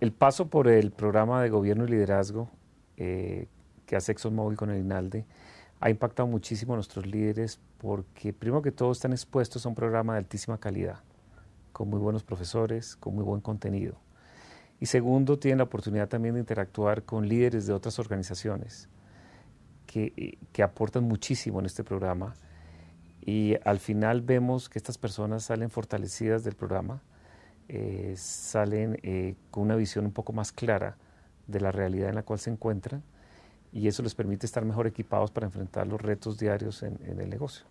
El paso por el programa de gobierno y liderazgo eh, que hace ExxonMobil con el INALDE ha impactado muchísimo a nuestros líderes porque, primero que todo, están expuestos a un programa de altísima calidad, con muy buenos profesores, con muy buen contenido. Y segundo, tienen la oportunidad también de interactuar con líderes de otras organizaciones que, que aportan muchísimo en este programa. Y al final vemos que estas personas salen fortalecidas del programa eh, salen eh, con una visión un poco más clara de la realidad en la cual se encuentran y eso les permite estar mejor equipados para enfrentar los retos diarios en el negocio.